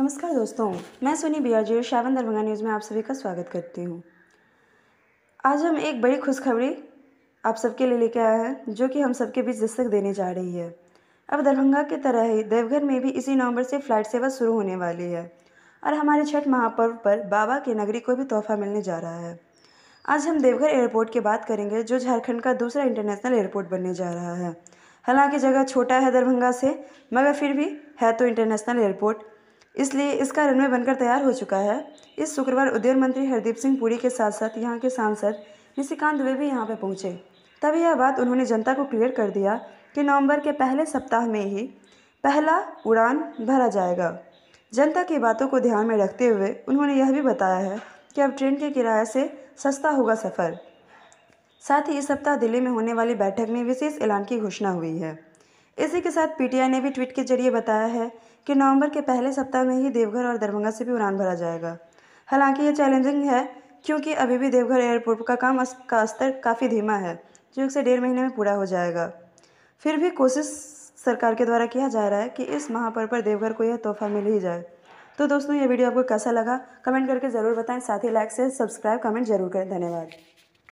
नमस्कार दोस्तों मैं सोनी जी शावन दरभंगा न्यूज़ में आप सभी का स्वागत करती हूँ आज हम एक बड़ी खुशखबरी आप सबके लिए लेके आए हैं जो कि हम सबके बीच दस्तक देने जा रही है अब दरभंगा की तरह ही देवघर में भी इसी नवंबर से फ्लाइट सेवा शुरू होने वाली है और हमारे छठ महापर्व पर बाबा की नगरी को भी तोहफा मिलने जा रहा है आज हम देवघर एयरपोर्ट की बात करेंगे जो झारखंड का दूसरा इंटरनेशनल एयरपोर्ट बनने जा रहा है हालांकि जगह छोटा है दरभंगा से मगर फिर भी है तो इंटरनेशनल एयरपोर्ट इसलिए इसका रनवे बनकर तैयार हो चुका है इस शुक्रवार उद्योग मंत्री हरदीप सिंह पुरी के साथ साथ यहाँ के सांसद निशिकांत दुबे भी यहाँ पर पहुँचे तब यह बात उन्होंने जनता को क्लियर कर दिया कि नवंबर के पहले सप्ताह में ही पहला उड़ान भरा जाएगा जनता की बातों को ध्यान में रखते हुए उन्होंने यह भी बताया है कि अब ट्रेन के किराए से सस्ता होगा सफ़र साथ ही इस सप्ताह दिल्ली में होने वाली बैठक में विशेष ऐलान की घोषणा हुई है इसी के साथ पीटीआई ने भी ट्वीट के जरिए बताया है कि नवंबर के पहले सप्ताह में ही देवघर और दरभंगा से भी उड़ान भरा जाएगा हालांकि ये चैलेंजिंग है क्योंकि अभी भी देवघर एयरपोर्ट का काम का स्तर काफ़ी धीमा है जो एक से डेढ़ महीने में पूरा हो जाएगा फिर भी कोशिश सरकार के द्वारा किया जा रहा है कि इस महापर्व पर देवघर को यह तोहफा मिल ही जाए तो दोस्तों ये वीडियो आपको कैसा लगा कमेंट करके ज़रूर बताएं साथ ही लाइक से सब्सक्राइब कमेंट जरूर करें धन्यवाद